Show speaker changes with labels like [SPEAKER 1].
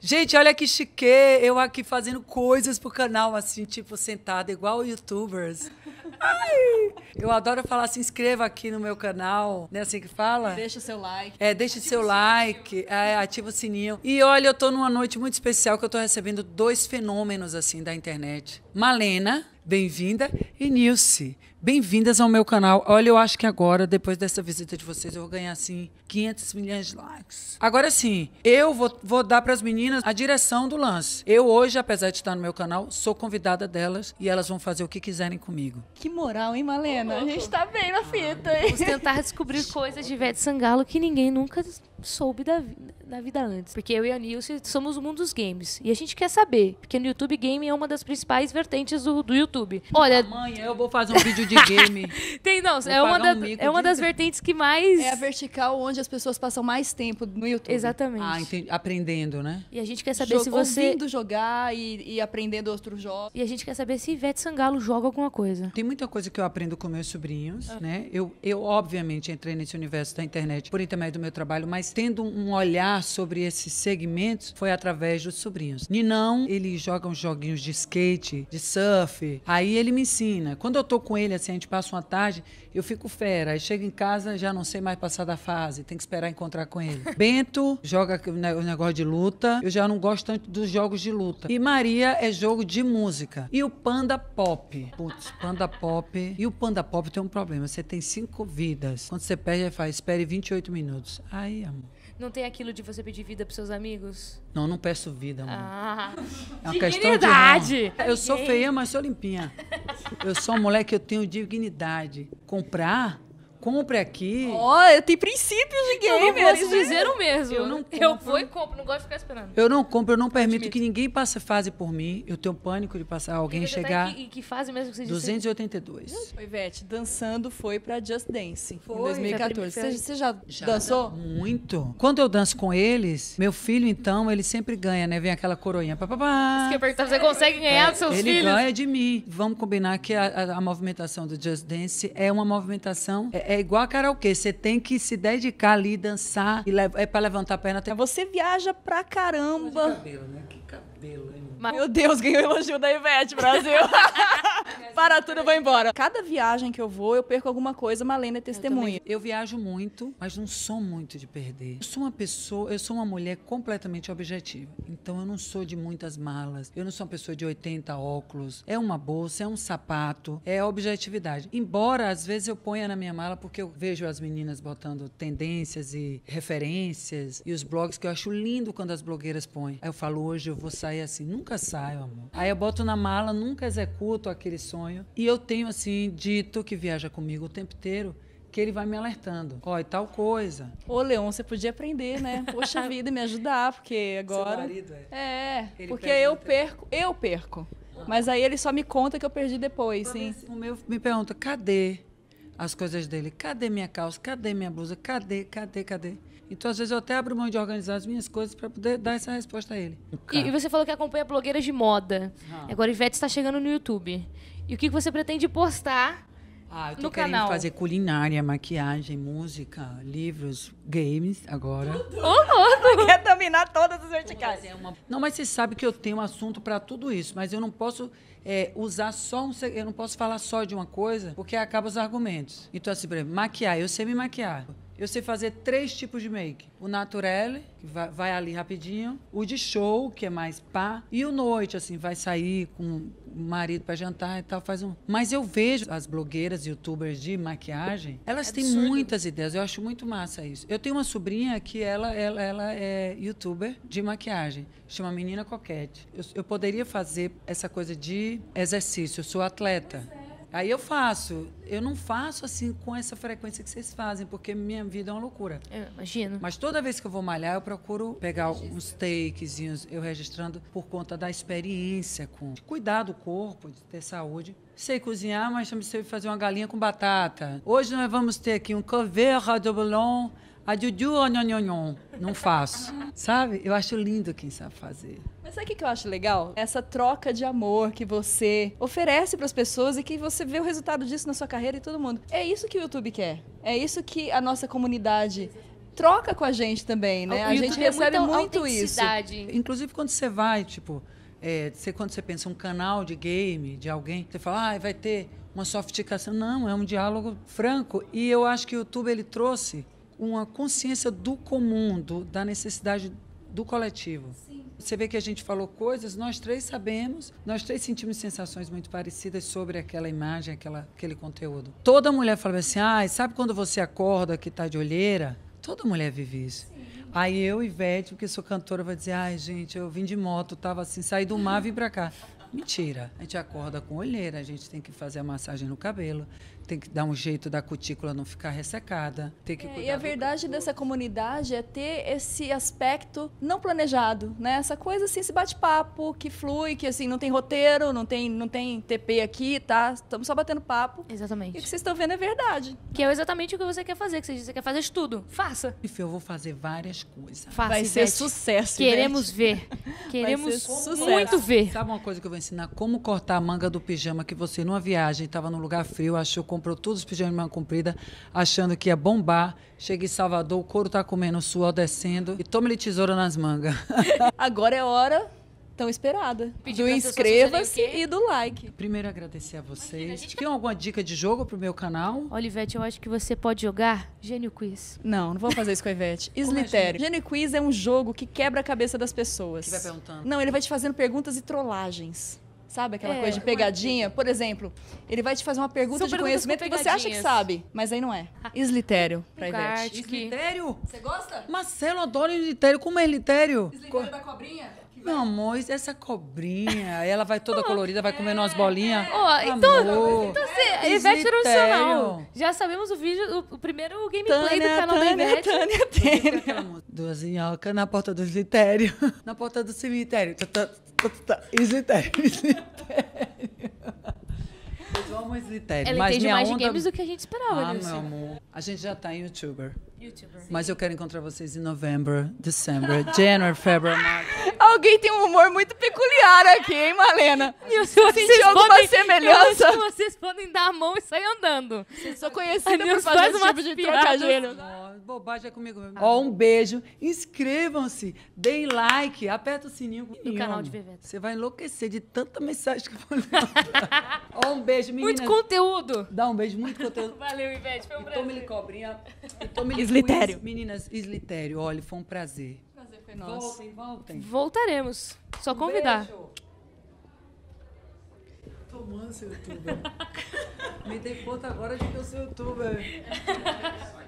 [SPEAKER 1] Gente, olha que chique, eu aqui fazendo coisas pro canal, assim, tipo, sentada, igual youtubers. Ai! Eu adoro falar, se inscreva aqui no meu canal, não é assim que fala? Deixa o seu like. É, deixa o seu like, é, ativa o sininho. E olha, eu tô numa noite muito especial que eu tô recebendo dois fenômenos, assim, da internet. Malena, bem-vinda, e Nilce, Bem-vindas ao meu canal. Olha, eu acho que agora, depois dessa visita de vocês, eu vou ganhar, assim, 500 milhões de likes. Agora sim, eu vou, vou dar para as meninas a direção do lance. Eu hoje, apesar de estar no meu canal, sou convidada delas e elas vão fazer o que quiserem comigo.
[SPEAKER 2] Que moral, hein, Malena? Oh, a gente tá bem na fita, hein?
[SPEAKER 1] Vamos tentar descobrir coisas
[SPEAKER 2] de Ivete Sangalo que ninguém nunca soube da, da vida antes. Porque eu e a Nilce somos o mundo dos games. E a gente quer saber, porque no YouTube, game é uma das principais vertentes do, do YouTube.
[SPEAKER 1] Olha... Amanhã eu vou fazer um vídeo de
[SPEAKER 2] game.
[SPEAKER 1] Tem, não. é uma, da, um é uma das vertentes
[SPEAKER 2] que mais. É a vertical onde as pessoas passam mais tempo no YouTube. Exatamente. Ah,
[SPEAKER 1] entendi. Aprendendo, né?
[SPEAKER 2] E a gente quer saber Jog... se você. Ouvindo jogar e, e aprendendo outros jogos. E a gente quer
[SPEAKER 1] saber se Ivete Sangalo joga alguma coisa. Tem muita coisa que eu aprendo com meus sobrinhos, ah. né? Eu, eu, obviamente, entrei nesse universo da internet por intermédio do meu trabalho, mas tendo um olhar sobre esses segmentos foi através dos sobrinhos. Ninão, ele joga uns joguinhos de skate, de surf. Aí ele me ensina. Quando eu tô com ele assim, a gente passa uma tarde, eu fico fera. Aí chego em casa, já não sei mais passar da fase, tem que esperar encontrar com ele. Bento joga o negócio de luta, eu já não gosto tanto dos jogos de luta. E Maria é jogo de música. E o Panda Pop. Putz, Panda Pop. E o Panda Pop tem um problema, você tem cinco vidas. Quando você perde, ele faz, espere 28 minutos. Aí, amor.
[SPEAKER 2] Não tem aquilo de você pedir vida pros seus amigos?
[SPEAKER 1] Não, não peço vida, mano. Ah, é uma dignidade! Questão de eu sou feia, mas sou limpinha. Eu sou um moleque, eu tenho dignidade. Comprar compre aqui. Ó, oh, tem princípios de gamer. Não, eles o mesmo. Eu, não compro, eu vou e
[SPEAKER 2] compro, não gosto de ficar esperando. Eu não
[SPEAKER 1] compro, eu não permito que ninguém passe fase por mim. Eu tenho pânico de passar alguém tá chegar. Tá e
[SPEAKER 2] que fase mesmo que você disse?
[SPEAKER 1] 282.
[SPEAKER 2] Oi, Ivete, dançando foi pra Just Dance foi, em 2014. Você, você já, já dançou?
[SPEAKER 1] Muito. Quando eu danço com eles, meu filho, então, ele sempre ganha, né? Vem aquela coroinha. Pá, pá, pá. Isso que eu perguntar, você consegue ganhar é, dos seus ele filhos? Ele ganha de mim. Vamos combinar que a, a, a, movimentação do Just Dance é uma movimentação. É, é é igual a karaokê, você tem que se dedicar ali, dançar, e é para levantar a perna. até Você viaja pra caramba.
[SPEAKER 2] Cabelo, né? Que
[SPEAKER 1] cabelo, hein? Mas... Meu Deus, ganhou elogio da
[SPEAKER 2] Ivete Brasil. para tudo, eu vou embora. Cada viagem
[SPEAKER 1] que eu vou, eu perco alguma coisa, Malena é testemunha. Eu, eu viajo muito, mas não sou muito de perder. Eu sou uma pessoa, eu sou uma mulher completamente objetiva. Então eu não sou de muitas malas, eu não sou uma pessoa de 80 óculos. É uma bolsa, é um sapato, é objetividade. Embora às vezes eu ponha na minha mala porque eu vejo as meninas botando tendências e referências e os blogs que eu acho lindo quando as blogueiras põem. Aí eu falo hoje eu vou sair assim, nunca saio, amor. Aí eu boto na mala, nunca executo aquele aquele sonho. E eu tenho, assim, dito que viaja comigo o tempo inteiro que ele vai me alertando. Ó, oh, e tal coisa.
[SPEAKER 2] Ô, Leon, você podia aprender, né? Poxa vida, me ajudar, porque agora. Seu
[SPEAKER 1] marido é. É, porque eu perco, eu perco. Mas aí ele só me conta que eu perdi depois, sim. O meu me pergunta, cadê as coisas dele? Cadê minha calça? Cadê minha blusa? Cadê, cadê, cadê? Então, às vezes, eu até abro mão de organizar as minhas coisas para poder dar essa resposta a ele. E, e, você falou que acompanha blogueiras de moda. Ah. Agora, Ivete está chegando no YouTube. E
[SPEAKER 2] o que você pretende postar
[SPEAKER 1] ah, eu tô no querendo canal. fazer culinária, maquiagem, música, livros, games agora. Tudo. Oh, quer dominar todas as verticais. Não, mas você sabe que eu tenho um assunto para tudo isso, mas eu não posso é, usar só um. Eu não posso falar só de uma coisa, porque acaba os argumentos. Então, assim, por exemplo, maquiar, eu sei me maquiar. Eu sei fazer três tipos de make. O naturelle, que vai, vai, ali rapidinho. O de show, que é mais pá. E o noite, assim, vai sair com o marido para jantar e tal, faz um... Mas eu vejo as blogueiras, youtubers de maquiagem, elas é têm absurdo. muitas ideias. Eu acho muito massa isso. Eu tenho uma sobrinha que ela, ela, ela é youtuber de maquiagem. Chama Menina Coquete. Eu, eu poderia fazer essa coisa de exercício. Eu sou atleta. Aí eu faço. Eu não faço assim com essa frequência que vocês fazem, porque minha vida é uma loucura. Eu imagino. Mas toda vez que eu vou malhar, eu procuro pegar Registro. uns takezinhos, eu registrando por conta da experiência com de cuidar do corpo, de ter saúde. Sei cozinhar, mas também sei fazer uma galinha com batata. Hoje nós vamos ter aqui um cover de boulon a Juju oh, nho, Não faço. sabe? Eu acho lindo quem sabe fazer.
[SPEAKER 2] Mas sabe o que eu acho legal? Essa troca de amor que você oferece para as pessoas e que você vê o resultado disso na sua carreira e todo mundo. É isso que o YouTube quer. É isso que a nossa comunidade troca com a gente também, né? O a gente é recebe é muito isso. Inclusive
[SPEAKER 1] quando você vai, tipo, é, você, quando você pensa um canal de game de alguém, você fala, ah, vai ter uma sofisticação. Não, é um diálogo franco. E eu acho que o YouTube ele trouxe uma consciência do comum, do, da necessidade do coletivo. Sim. Você vê que a gente falou coisas, nós três sabemos, nós três sentimos sensações muito parecidas sobre aquela imagem, aquela, aquele conteúdo. Toda mulher fala assim: ah, sabe quando você acorda que está de olheira? Toda mulher vive isso. Sim. Aí eu, Vete porque sou cantora, vou dizer: ai, gente, eu vim de moto, tava assim, saí do mar, vim para cá. Mentira. A gente acorda com olheira, a gente tem que fazer a massagem no cabelo, tem que dar um jeito da cutícula não ficar ressecada, tem que é, E a verdade
[SPEAKER 2] dessa comunidade é ter esse aspecto não planejado, né? Essa coisa assim, esse bate-papo que flui, que assim não tem roteiro, não tem não tem TP aqui, tá? Estamos só batendo papo. Exatamente. E o que vocês estão vendo é verdade. Que é exatamente o que você quer fazer, que você, você quer fazer
[SPEAKER 1] estudo. Faça. e eu vou fazer várias coisas. Faça, Vai Ivete. ser sucesso. Queremos Ivete.
[SPEAKER 2] ver. Queremos muito ver.
[SPEAKER 1] Sabe uma coisa que eu ensinar como cortar a manga do pijama que você, numa viagem, estava num lugar frio, achou, comprou todos os pijamas de manga comprida, achando que ia bombar. Chega em Salvador, o couro tá comendo, o suor descendo e tome lhe tesoura nas mangas. Agora
[SPEAKER 2] é hora tão esperada. Pedi do inscreva-se e
[SPEAKER 1] do like. Primeiro agradecer a vocês. Imagina, a gente... Tem alguma dica de jogo pro meu canal? Olivete, eu acho que você pode jogar Gênio
[SPEAKER 2] Quiz. Não, não vou fazer isso com a Ivete. É, Slitério. Gênio Quiz é um jogo que quebra a cabeça das pessoas. Que vai perguntando. Não, ele vai te fazendo perguntas e trollagens. Sabe aquela é, coisa de pegadinha? Por exemplo, ele vai te fazer uma pergunta São de conhecimento que você acha que sabe, mas aí não é. Islitério pra Ivete.
[SPEAKER 1] Islitério? Você gosta? Marcelo adora islitério. Como é islitério? Islitério Co é da cobrinha? Meu amor, essa cobrinha, ela vai toda colorida, vai comendo umas é. bolinhas. Oh, então, amor, então se, Ivete era um sinal.
[SPEAKER 2] Já sabemos o vídeo, o, o primeiro gameplay Tânia, do canal Tânia, da Ivete.
[SPEAKER 1] Tânia, Tânia, Duas minhocas na porta do cemitério. Na porta do cemitério. Islitério, islitério. Eu amo Slitério. Ela mas entende mais onda... de games do que a gente esperava, Ah, né, meu amor. A gente já tá em YouTuber. YouTuber. Mas eu quero encontrar vocês em novembro, dezembro, janeiro, fevereiro, março.
[SPEAKER 2] Alguém tem um humor muito peculiar aqui, hein, Malena? Meu Deus, Você alguma podem, semelhança? Eu acho que vocês podem dar a mão e sair andando. Vocês são conhecidos por fazer esse tipo de trocadilho.
[SPEAKER 1] Oh, bobagem é comigo mesmo. Ó, oh, um beijo. Inscrevam-se, deem like, aperta o sininho. No canal de Viveta. Você vai enlouquecer de tanta mensagem que eu vou Ó, oh, um beijo, menina. Muito conteúdo. Dá um beijo, muito conteúdo.
[SPEAKER 2] Valeu, Ivete, foi um prazer. Tome-lhe cobrinha. lhe
[SPEAKER 1] Meninas, Islitério, olha, foi um prazer prazer
[SPEAKER 2] foi nosso. Voltem, voltem. Voltaremos. Só convidar. Beijo.
[SPEAKER 1] Tomando seu youtuber. Me dei conta agora de que eu sou youtuber.